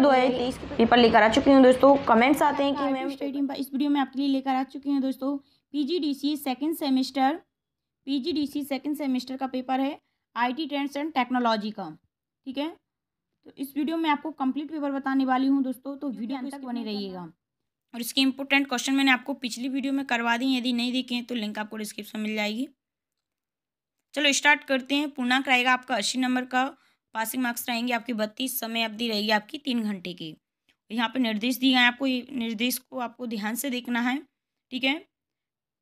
number दो है paper लेकर आ चुकी हूँ दोस्तों कमेंट्स आते हैं कि मैम स्टेडियम पर इस वीडियो में आपके लिए लेकर आ चुकी हूँ दोस्तों PGDC second semester PGDC second semester का पेपर है आईटी ट्रेंड्स एंड टेक्नोलॉजी का ठीक है तो इस वीडियो में आपको कम्प्लीट पेपर बताने वाली हूँ दोस्तों तो वीडियो अंत तक बने रहिएगा और इसके इंपॉर्टेंट क्वेश्चन मैंने आपको पिछली वीडियो में करवा दी यदि नहीं देखे तो लिंक आपको डिस्क्रिप्शन मिल जाएगी चलो स्टार्ट करते हैं पूर्णांक रहेगा आपका अस्सी नंबर का पासिंग मार्क्स रहेंगे आपकी बत्तीस समय अवधि रहेगी आपकी तीन घंटे की यहाँ पे निर्देश दिए हैं आपको निर्देश को आपको ध्यान से देखना है ठीक है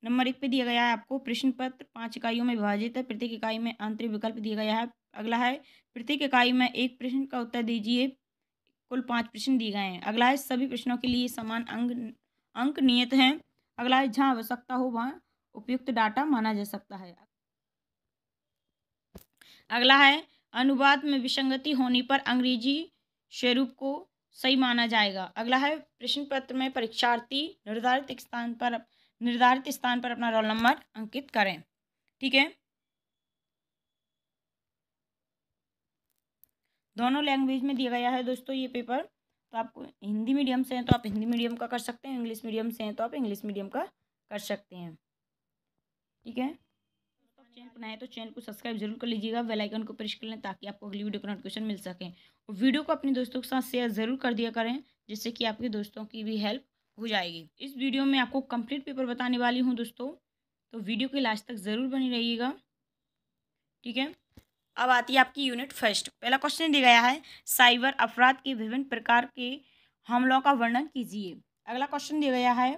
नंबर एक पे दिया गया है आपको प्रश्न पत्र पाँच इकाइयों में विभाजित है प्रत्येक इकाई में आंतरिक विकल्प दिया गया है अगला है प्रत्येक इकाई में एक प्रश्न का उत्तर दीजिए कुल पाँच प्रश्न दिए गए हैं अगला है सभी प्रश्नों के लिए समान अंक अंक नियत हैं अगला है जहाँ आवश्यकता हो वहाँ उपयुक्त डाटा माना जा सकता है अगला है अनुवाद में विसंगति होने पर अंग्रेजी स्वरूप को सही माना जाएगा अगला है प्रश्न पत्र में परीक्षार्थी निर्धारित स्थान पर निर्धारित स्थान पर अपना रोल नंबर अंकित करें ठीक है दोनों लैंग्वेज में दिया गया है दोस्तों ये पेपर तो आपको हिंदी मीडियम से हैं तो आप हिंदी मीडियम का कर सकते हैं इंग्लिश मीडियम से हैं तो आप इंग्लिश मीडियम का कर सकते हैं ठीक है चैनल पर नए तो चैनल को सब्सक्राइब जरूर कर लीजिएगा बेल आइकन को प्रेस कर लें ताकि आपको अगली वीडियो का नोटिफिकेशन मिल सके और वीडियो को अपने दोस्तों के साथ शेयर जरूर कर दिया करें जिससे कि आपके दोस्तों की भी हेल्प हो जाएगी इस वीडियो में आपको कंप्लीट पेपर बताने वाली हूँ दोस्तों तो वीडियो के लास्ट तक ज़रूर बनी रहिएगा ठीक है अब आती है आपकी यूनिट फर्स्ट पहला क्वेश्चन दिया गया है साइबर अपराध के विभिन्न प्रकार के हमलों का वर्णन कीजिए अगला क्वेश्चन दिया गया है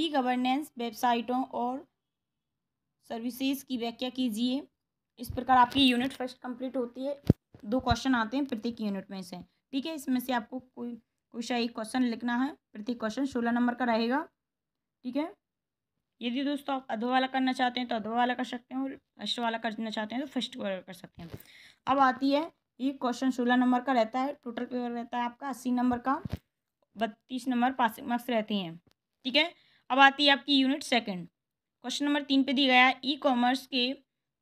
ई गवर्नेंस वेबसाइटों और सर्विसेज की व्याख्या कीजिए इस प्रकार आपकी यूनिट फर्स्ट कंप्लीट होती है दो क्वेश्चन आते हैं प्रत्येक यूनिट में से ठीक है इसमें से आपको कोई कोई एक क्वेश्चन लिखना है प्रत्येक क्वेश्चन सोलह नंबर का रहेगा ठीक है यदि दोस्तों आप अधो वाला करना चाहते हैं तो अधो वाला कर सकते हैं और फर्स्ट वाला करना चाहते हैं तो फर्स्ट वाला कर सकते हैं अब आती है ये क्वेश्चन सोलह नंबर का रहता है टोटल पेपर रहता है आपका अस्सी नंबर का बत्तीस नंबर पासिंग मार्क्स रहती हैं ठीक है अब आती है आपकी यूनिट सेकंड क्वेश्चन नंबर तीन पे दिया गया है ई कॉमर्स के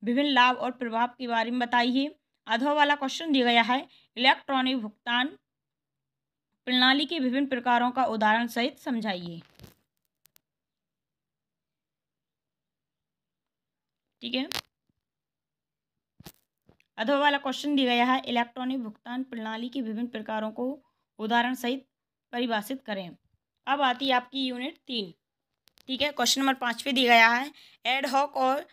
विभिन्न लाभ और प्रभाव के बारे में बताइए आधा वाला क्वेश्चन दिया गया है इलेक्ट्रॉनिक भुगतान प्रणाली के विभिन्न प्रकारों का उदाहरण सहित समझाइए ठीक है अधो वाला क्वेश्चन दिया गया है इलेक्ट्रॉनिक भुगतान प्रणाली के विभिन्न प्रकारों को उदाहरण सहित परिभाषित करें अब आती है आपकी यूनिट तीन ठीक है क्वेश्चन नंबर पे दिया गया है एड हॉक और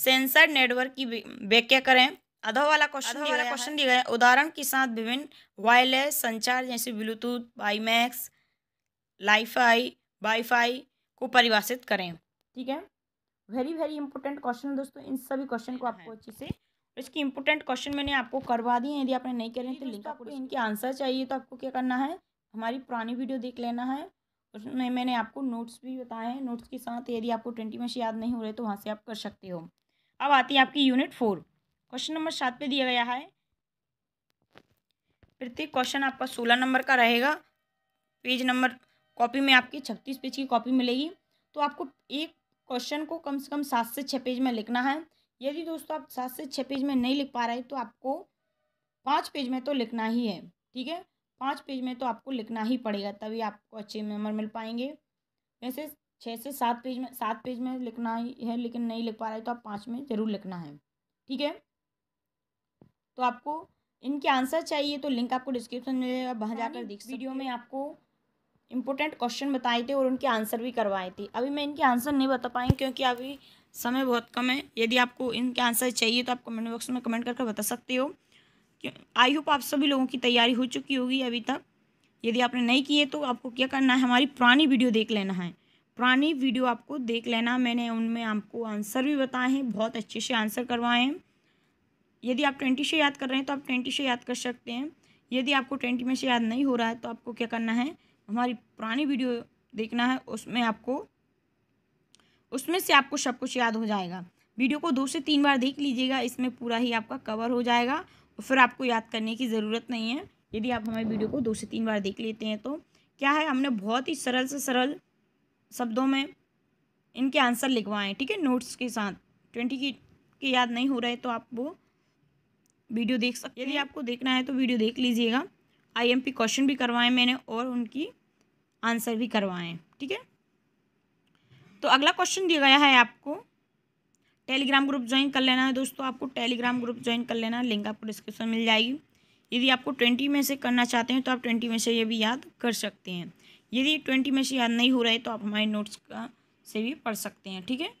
सेंसर नेटवर्क की व्याख्या करें अधो वाला क्वेश्चन वाला क्वेश्चन दिया गया उदाहरण के साथ विभिन्न वायरलेस संचार जैसे ब्लूटूथ बाईमैक्स लाईफाई वाईफाई को परिभाषित करें ठीक है वेरी वेरी इंपॉर्टेंट क्वेश्चन दोस्तों इन सभी क्वेश्चन को आपको अच्छे से इसकी इंपॉर्टेंट क्वेश्चन मैंने आपको करवा दिए यदि आपने नहीं करें तो लिंक आपको इनके आंसर चाहिए तो आपको क्या करना है हमारी पुरानी वीडियो देख लेना है उसमें मैंने आपको नोट्स भी बताए हैं नोट्स के साथ यदि आपको ट्वेंटी में से याद नहीं हो रहे तो वहाँ से आप कर सकते हो अब आती है आपकी यूनिट फोर क्वेश्चन नंबर सात पे दिया गया है प्रत्येक क्वेश्चन आपका सोलह नंबर का रहेगा पेज नंबर कॉपी में आपकी छत्तीस पेज की कॉपी मिलेगी तो आपको एक क्वेश्चन को कम से कम सात से छः पेज में लिखना है यदि दोस्तों आप सात से छः पेज में नहीं लिख पा रहे तो आपको पाँच पेज में तो लिखना ही है ठीक है पाँच पेज में तो आपको लिखना ही पड़ेगा तभी आपको अच्छे नंबर मिल पाएंगे वैसे छः से सात पेज में सात पेज में लिखना ही है लेकिन नहीं लिख पा रहे तो आप पाँच में ज़रूर लिखना है ठीक है तो आपको इनके आंसर चाहिए तो लिंक आपको डिस्क्रिप्शन में मिलेगा वहाँ हाँ जाकर देख वीडियो में आपको इम्पोर्टेंट क्वेश्चन बताए थे और उनके आंसर भी करवाए थे अभी मैं इनके आंसर नहीं बता पाई क्योंकि अभी समय बहुत कम है यदि आपको इनके आंसर चाहिए तो आप कमेंट बॉक्स में कमेंट करके बता सकते हो आई होप आप सभी लोगों की तैयारी हो चुकी होगी अभी तक यदि आपने नहीं किए तो आपको क्या करना है हमारी पुरानी वीडियो देख लेना है पुरानी वीडियो आपको देख लेना मैंने उनमें आपको आंसर भी बताए हैं बहुत अच्छे से आंसर करवाए हैं यदि आप ट्वेंटी से याद कर रहे हैं तो आप ट्वेंटी से याद कर सकते हैं यदि आपको ट्वेंटी में से याद नहीं हो रहा है तो आपको क्या करना है हमारी पुरानी वीडियो देखना है उसमें आपको उसमें से आपको सब कुछ याद हो जाएगा वीडियो को दो से तीन बार देख लीजिएगा इसमें पूरा ही आपका कवर हो जाएगा फिर आपको याद करने की ज़रूरत नहीं है यदि आप हमारे वीडियो को दो से तीन बार देख लेते हैं तो क्या है हमने बहुत ही सरल से सरल शब्दों में इनके आंसर लिखवाएं ठीक है नोट्स के साथ ट्वेंटी की के याद नहीं हो रहे तो आप वो वीडियो देख सकते यदि आपको देखना है तो वीडियो देख लीजिएगा आईएमपी क्वेश्चन भी करवाएं मैंने और उनकी आंसर भी करवाएं ठीक है तो अगला क्वेश्चन दिया गया है आपको टेलीग्राम ग्रुप ज्वाइन कर लेना है दोस्तों आपको टेलीग्राम ग्रुप ज्वाइन कर लेना लिंक आपको डिस्क्रिप्शन मिल जाएगी यदि आपको ट्वेंटी में से करना चाहते हैं तो आप ट्वेंटी में से ये भी याद कर सकते हैं यदि ट्वेंटी में से याद नहीं हो रहा है तो आप हमारे नोट्स का से भी पढ़ सकते हैं ठीक है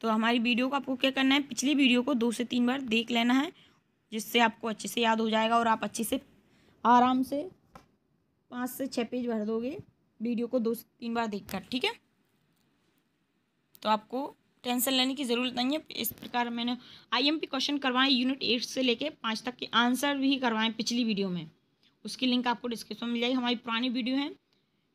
तो हमारी वीडियो को आपको क्या करना है पिछली वीडियो को दो से तीन बार देख लेना है जिससे आपको अच्छे से याद हो जाएगा और आप अच्छे से आराम से पाँच से छः पेज भर दोगे वीडियो को दो तीन बार देखकर ठीक है तो आपको टेंशन लेने की ज़रूरत नहीं है इस प्रकार मैंने आईएमपी क्वेश्चन करवाए यूनिट एट से लेके पाँच तक के आंसर भी करवाए पिछली वीडियो में उसकी लिंक आपको डिस्क्रिप्शन में मिल जाएगी हमारी पुरानी वीडियो है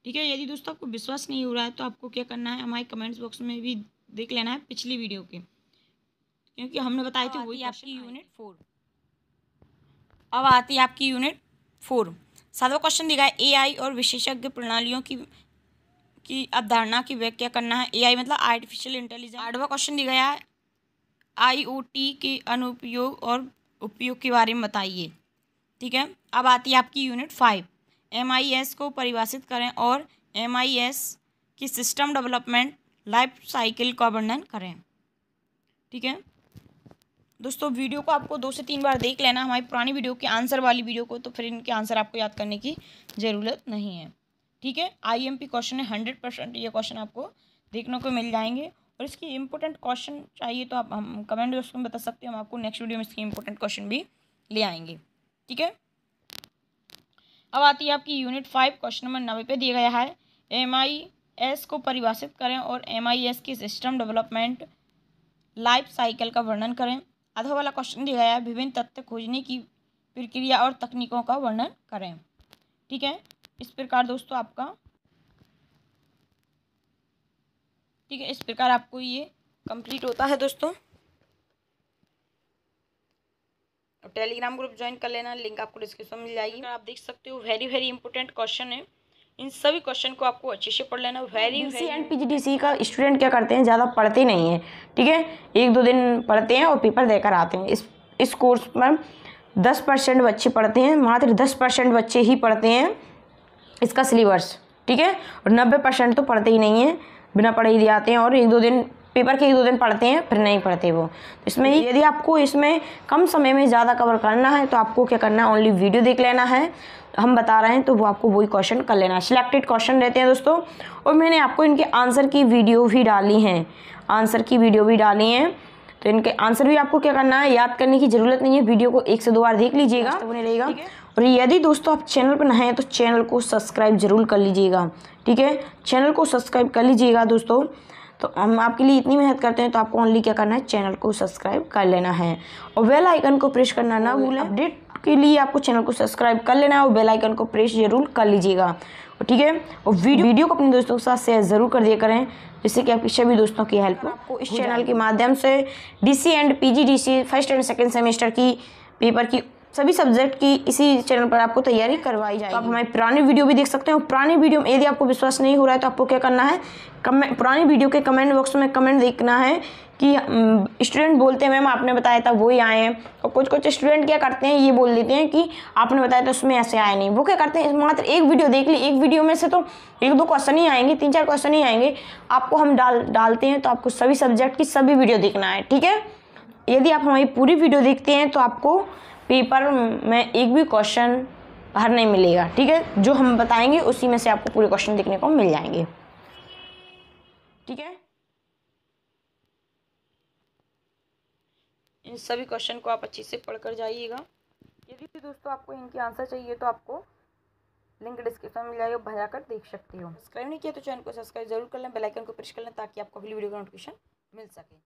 ठीक है यदि दोस्तों आपको विश्वास नहीं हो रहा है तो आपको क्या करना है हमारे कमेंट्स बॉक्स में भी देख लेना है पिछली वीडियो के क्योंकि हमने बताए थे वही आपकी यूनिट फोर अब आती है आपकी यूनिट फोर सातवां क्वेश्चन दिखा है आई और विशेषज्ञ प्रणालियों की की अवधारणा की व्याख्या करना है आई मतलब आर्टिफिशियल इंटेलिजेंस आठवां क्वेश्चन दिया गया है टी के अनुपयोग और उपयोग के बारे में बताइए ठीक है अब आती है आपकी यूनिट फाइव एस को परिभाषित करें और एस की सिस्टम डेवलपमेंट लाइफ साइकिल का वर्णन करें ठीक है दोस्तों वीडियो को आपको दो से तीन बार देख लेना हमारी पुरानी वीडियो के आंसर वाली वीडियो को तो फिर इनके आंसर आपको याद करने की ज़रूरत नहीं है ठीक है आईएमपी क्वेश्चन है हंड्रेड परसेंट ये क्वेश्चन आपको देखने को मिल जाएंगे और इसकी इंपॉर्टेंट क्वेश्चन चाहिए तो आप हम कमेंट बॉक्स में बता सकते हैं हम आपको नेक्स्ट वीडियो में इसकी इंपॉर्टेंट क्वेश्चन भी ले आएंगे ठीक है अब आती है आपकी यूनिट फाइव क्वेश्चन नंबर नब्बे पे दिया गया है एम आई एस को परिभाषित करें और एम आई एस की सिस्टम डेवलपमेंट लाइफ साइकिल का वर्णन करें आधा वाला क्वेश्चन दिया है विभिन्न तथ्य खोजने की प्रक्रिया और तकनीकों का वर्णन करें ठीक है इस प्रकार दोस्तों आपका ठीक है इस प्रकार आपको ये कंप्लीट होता है दोस्तों अब टेलीग्राम ग्रुप ज्वाइन कर लेना लिंक आपको डिस्क्रिप्शन में मिल जाएगी आप देख सकते हो वेरी वेरी इंपॉर्टेंट क्वेश्चन है इन सभी क्वेश्चन को आपको अच्छे से पढ़ लेना वेरी डी एंड पीजीडीसी का स्टूडेंट क्या करते हैं ज़्यादा पढ़ते नहीं हैं ठीक है एक दो दिन पढ़ते हैं और पेपर देकर आते हैं इस इस कोर्स में दस परसेंट बच्चे पढ़ते हैं मात्र दस परसेंट बच्चे ही पढ़ते हैं इसका सिलेबस ठीक है और नब्बे परसेंट तो पढ़ते ही नहीं हैं बिना पढ़े ही आते हैं और एक दो दिन पेपर के एक दो दिन पढ़ते हैं फिर नहीं पढ़ते वो तो इसमें तो यदि आपको इसमें कम समय में ज़्यादा कवर करना है तो आपको क्या करना है ओनली वीडियो देख लेना है हम बता रहे हैं तो वो आपको वही क्वेश्चन कर लेना है सिलेक्टेड क्वेश्चन रहते हैं दोस्तों और मैंने आपको इनके आंसर की वीडियो भी डाली हैं आंसर की वीडियो भी डाली हैं तो इनके आंसर भी आपको क्या करना है याद करने की ज़रूरत नहीं है वीडियो को एक से दो बार देख लीजिएगा तो बने रहेगा और यदि दोस्तों आप चैनल पर नए हैं तो चैनल को सब्सक्राइब जरूर कर लीजिएगा ठीक है चैनल को सब्सक्राइब कर लीजिएगा दोस्तों तो हम आपके लिए इतनी मेहनत करते हैं तो आपको ओनली क्या करना है चैनल को सब्सक्राइब कर लेना है और बेल आइकन को प्रेस करना ना भूलें अपडेट के लिए आपको चैनल को सब्सक्राइब कर लेना है और बेल आइकन को प्रेस जरूर कर लीजिएगा ठीक है और वीडियो वीडियो को अपने दोस्तों के साथ शेयर ज़रूर कर दिया करें जिससे कि आपकी सभी दोस्तों की हेल्प हो आपको इस चैनल के माध्यम से C and C first and second semester की पेपर की सभी सब्जेक्ट की इसी चैनल पर आपको तैयारी करवाई जाएगी आप हमारी पुरानी वीडियो भी देख सकते हैं पुरानी वीडियो में यदि आपको विश्वास नहीं हो रहा है तो आपको क्या करना है कमेंट पुरानी वीडियो के कमेंट बॉक्स में कमेंट देखना है कि स्टूडेंट बोलते हैं मैम आपने बताया था वही आए हैं और कुछ कुछ स्टूडेंट क्या करते हैं ये बोल देते हैं कि आपने बताया था उसमें ऐसे आए नहीं वो क्या करते हैं मात्र एक वीडियो देख ली एक वीडियो में से तो एक दो क्वेश्चन ही आएंगे तीन चार क्वेश्चन ही आएंगे आपको हम डाल डालते हैं तो आपको सभी सब्जेक्ट की सभी वीडियो देखना है ठीक है यदि आप हमारी पूरी वीडियो देखते हैं तो आपको पेपर में एक भी क्वेश्चन बाहर नहीं मिलेगा ठीक है जो हम बताएंगे उसी में से आपको पूरे क्वेश्चन देखने को मिल जाएंगे ठीक है इन सभी क्वेश्चन को आप अच्छे से पढ़ कर जाइएगा यदि दोस्तों आपको इनके आंसर चाहिए तो आपको लिंक डिस्क्रिप्शन में मिल जाएगा भरा कर देख सकते हो सब्सक्राइब नहीं किया तो चैनल को सब्सक्राइब जरूर कर लें बेलाइकन को प्रेस कर लें ताकि आपको अगली वीडियो का नोटिफिकेशन मिल सके